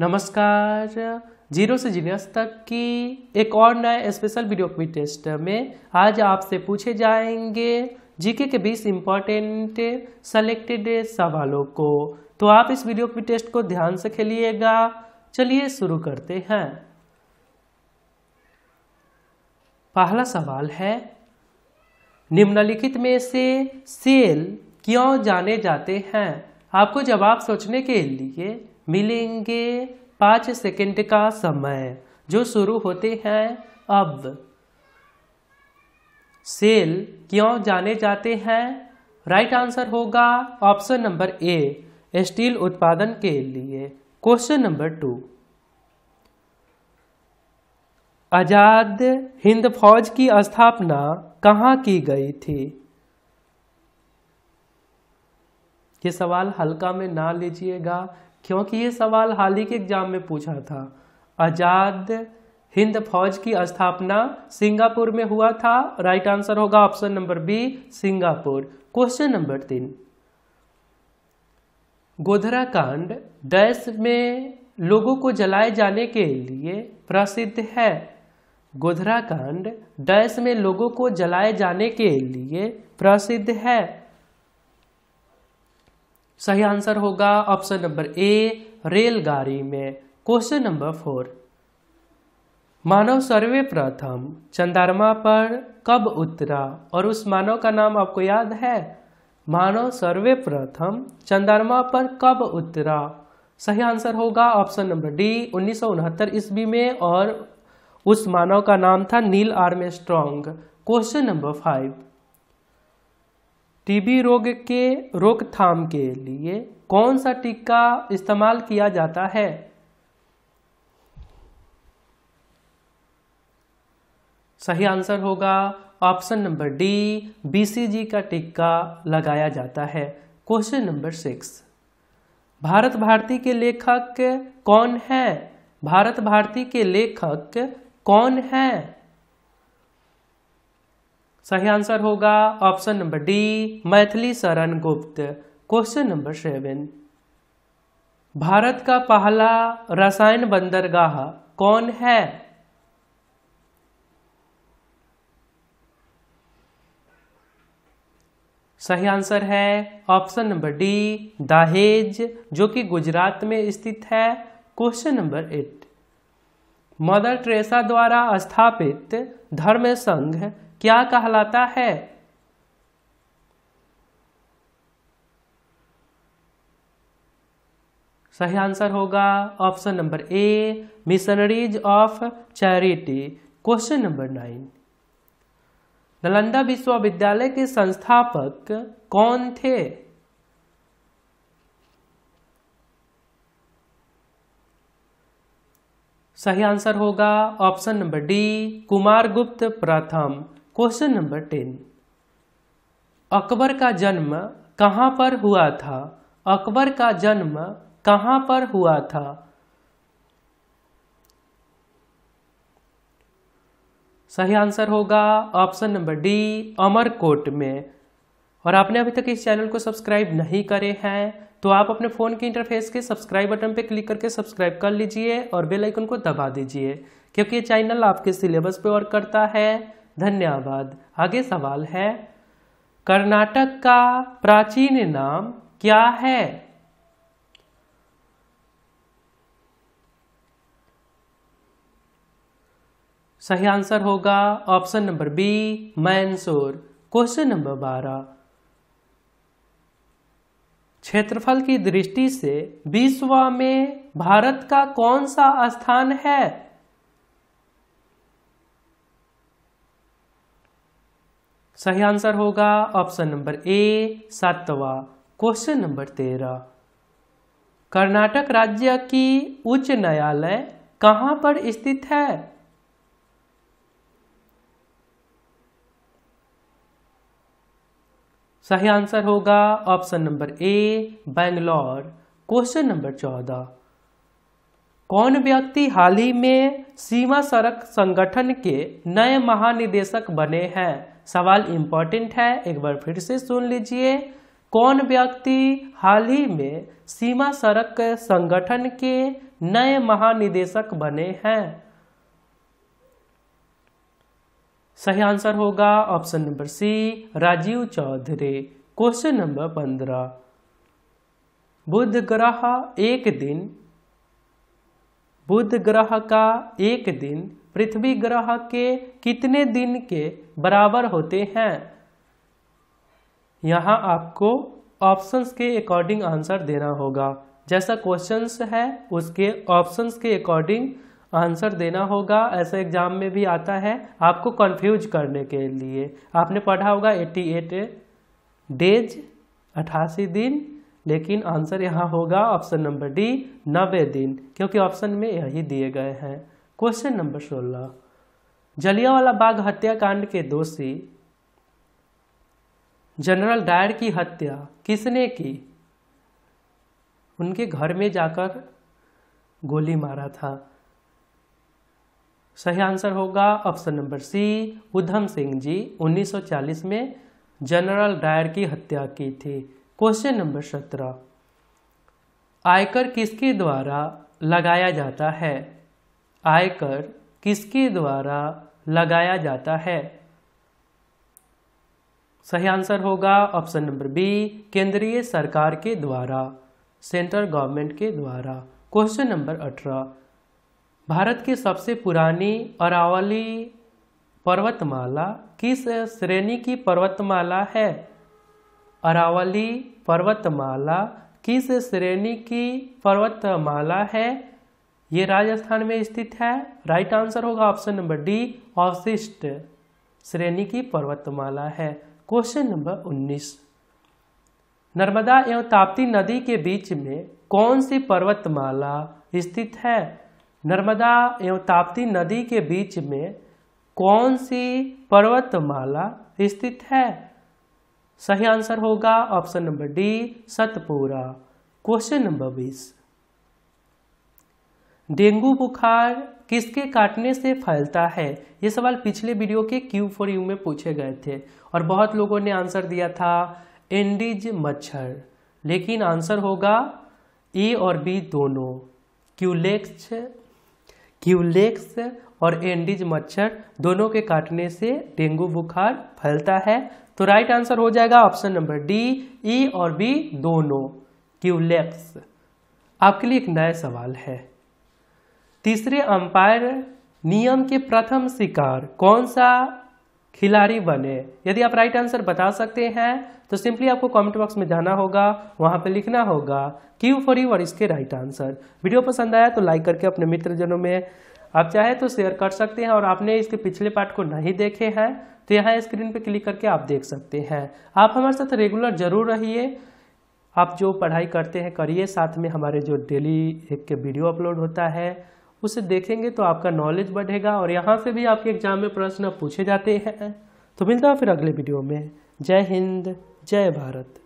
नमस्कार जीरो से जीनियस तक की एक और नए स्पेशल वीडियो क्विज टेस्ट में आज आपसे पूछे जाएंगे जीके के 20 इम्पोर्टेंट सेलेक्टेड सवालों को तो आप इस वीडियो क्विज टेस्ट को ध्यान से खेलिएगा चलिए शुरू करते हैं पहला सवाल है निम्नलिखित में से सेल क्यों जाने जाते हैं आपको जवाब सोचने के लिए मिलेंगे पाँच सेकंड का समय जो शुरू होते हैं अब सेल क्यों जाने जाते हैं राइट आंसर होगा ऑप्शन नंबर ए स्टील उत्पादन के लिए question number two Azad Hind Fauj की स्थापना कहाँ की गई थी ये सवाल हल्का में ना लीजिएगा क्योंकि ये सवाल हाल ही के एग्जाम में पूछा था आजाद हिंद फौज की स्थापना सिंगापुर में हुआ था राइट आंसर होगा option number B Singapore question number तीन गोधरा कांड डैश में लोगों को जलाए जाने के लिए प्रसिद्ध है गोधरा कांड डैश में लोगों को जलाए जाने के लिए प्रसिद्ध है सही आंसर होगा ऑप्शन नंबर ए रेलगाड़ी में क्वेश्चन नंबर फोर मानव सर्वे प्रथम चंद्रमा पर कब उतरा और उस मानव का नाम आपको याद है मानव सर्वे प्रथम चंद्रमा पर कब उतरा सही आंसर होगा ऑप्शन नंबर डी उन्नीस ईस्वी में और उस मानव का नाम था Neil Armstrong question number five TB रोग के रोकथाम के लिए कौन सा टीका इस्तेमाल किया जाता है सही आंसर होगा ऑप्शन नंबर डी बीसीजी का टीका लगाया जाता है question number six Bharat Bharati के लेखक कौन है भारत भारती के लेखक कौन है सही आंसर होगा ऑप्शन नंबर डी मैथिली शरण गुप्त क्वेश्चन नंबर सेवन भारत का पहला रसायन बंदरगाह कौन है सही आंसर है ऑप्शन नंबर डी दाहेज जो कि गुजरात में स्थित है question number eight Mother Teresa द्वारा स्थापित धर्म संघ क्या कहलाता है सही आंसर होगा option number A Missionaries of Charity question number nine Nalanda विश्वविद्यालय के संस्थापक कौन थे सही आंसर होगा ऑप्शन नंबर डी कुमार गुप्त प्रथम क्वेश्चन नंबर टेन अकबर का जन्म कहाँ पर हुआ था अकबर का जन्म कहाँ पर हुआ था सही आंसर होगा ऑप्शन नंबर डी अमरकोट में और आपने अभी तक इस चैनल को सब्सक्राइब नहीं करे हैं तो आप अपने फ़ोन के इंटरफेस के सब्सक्राइब बटन पर क्लिक करके सब्सक्राइब कर लीजिए और बेल आइकन को दबा दीजिए क्योंकि ये चैनल आपके सिलेबस पे वर्क करता है धन्यवाद आगे सवाल है कर्नाटक का प्राचीन नाम क्या है सही आंसर होगा option number B Mysore question number बारह क्षेत्रफल की दृष्टि से विश्व में भारत का कौन सा स्थान है सही आंसर होगा ऑप्शन नंबर ए सातवा क्वेश्चन नंबर तेरह कर्नाटक राज्य की उच्च न्यायालय कहाँ पर स्थित है सही आंसर होगा option number A Bangalore question number चौदह कौन व्यक्ति हाल ही में सीमा सड़क संगठन के नए महानिदेशक बने हैं सवाल इम्पॉर्टेंट है एक बार फिर से सुन लीजिए कौन व्यक्ति हाल ही में सीमा सड़क संगठन के नए महानिदेशक बने हैं सही आंसर होगा option number C Rajiv Chaudhary question number पंद्रह बुध ग्रह एक दिन बुध ग्रह का एक दिन पृथ्वी ग्रह के कितने दिन के बराबर होते हैं यहाँ आपको ऑप्शंस के अकॉर्डिंग आंसर देना होगा जैसा क्वेश्चंस है उसके ऑप्शंस के अकॉर्डिंग आंसर देना होगा ऐसे एग्जाम में भी आता है आपको कंफ्यूज करने के लिए आपने पढ़ा होगा 88 डेज अट्ठासी दिन लेकिन आंसर यहाँ होगा ऑप्शन नंबर डी नब्बे दिन क्योंकि ऑप्शन में यही दिए गए हैं क्वेश्चन नंबर सोलह जलियावाला बाग हत्याकांड के दोषी जनरल डायर की हत्या किसने की उनके घर में जाकर गोली मारा था सही आंसर होगा option number C Udham Singh ji 1940 में जनरल डायर की हत्या की थी क्वेश्चन नंबर सत्रह आयकर किसके द्वारा लगाया जाता है आयकर किसके द्वारा लगाया जाता है सही आंसर होगा ऑप्शन नंबर बी केंद्रीय सरकार के द्वारा सेंट्रल गवर्नमेंट के द्वारा क्वेश्चन नंबर अठारह भारत की सबसे पुरानी अरावली पर्वतमाला किस श्रेणी की पर्वतमाला है अरावली पर्वतमाला किस श्रेणी की पर्वतमाला है ये राजस्थान में स्थित है राइट आंसर होगा ऑप्शन नंबर डी अवशिष्ट श्रेणी की पर्वतमाला है क्वेश्चन नंबर 19 नर्मदा एवं ताप्ती नदी के बीच में कौन सी पर्वतमाला स्थित है नर्मदा एवं ताप्ती नदी के बीच में कौन सी पर्वतमाला स्थित है सही आंसर होगा option number D Satpura question number बीस डेंगू बुखार किसके काटने से फैलता है ये सवाल पिछले वीडियो के क्यू फोर यू में पूछे गए थे और बहुत लोगों ने आंसर दिया था एंडीज मच्छर लेकिन आंसर होगा ए और बी दोनों क्यूलेक्स क्यूलेक्स और एंडीज मच्छर दोनों के काटने से डेंगू बुखार फैलता है तो राइट आंसर हो जाएगा ऑप्शन नंबर डी ई और बी दोनों क्यूलेक्स आपके लिए एक नया सवाल है तीसरे अंपायर नियम के प्रथम शिकार कौन सा खिलाड़ी बने यदि आप राइट आंसर बता सकते हैं तो सिंपली आपको कमेंट बॉक्स में जाना होगा वहां पे लिखना होगा क्यू फॉर यू और इसके राइट आंसर वीडियो पसंद आया तो लाइक करके अपने मित्रजनों में आप चाहे तो शेयर कर सकते हैं और आपने इसके पिछले पार्ट को नहीं देखे हैं तो यहाँ स्क्रीन पर क्लिक करके आप देख सकते हैं आप हमारे साथ रेगुलर जरूर रहिए आप जो पढ़ाई करते हैं करिए साथ में हमारे जो डेली एक वीडियो अपलोड होता है उसे देखेंगे तो आपका नॉलेज बढ़ेगा और यहाँ से भी आपके एग्जाम में प्रश्न पूछे जाते हैं तो मिलता हूँ फिर अगले वीडियो में जय हिंद जय भारत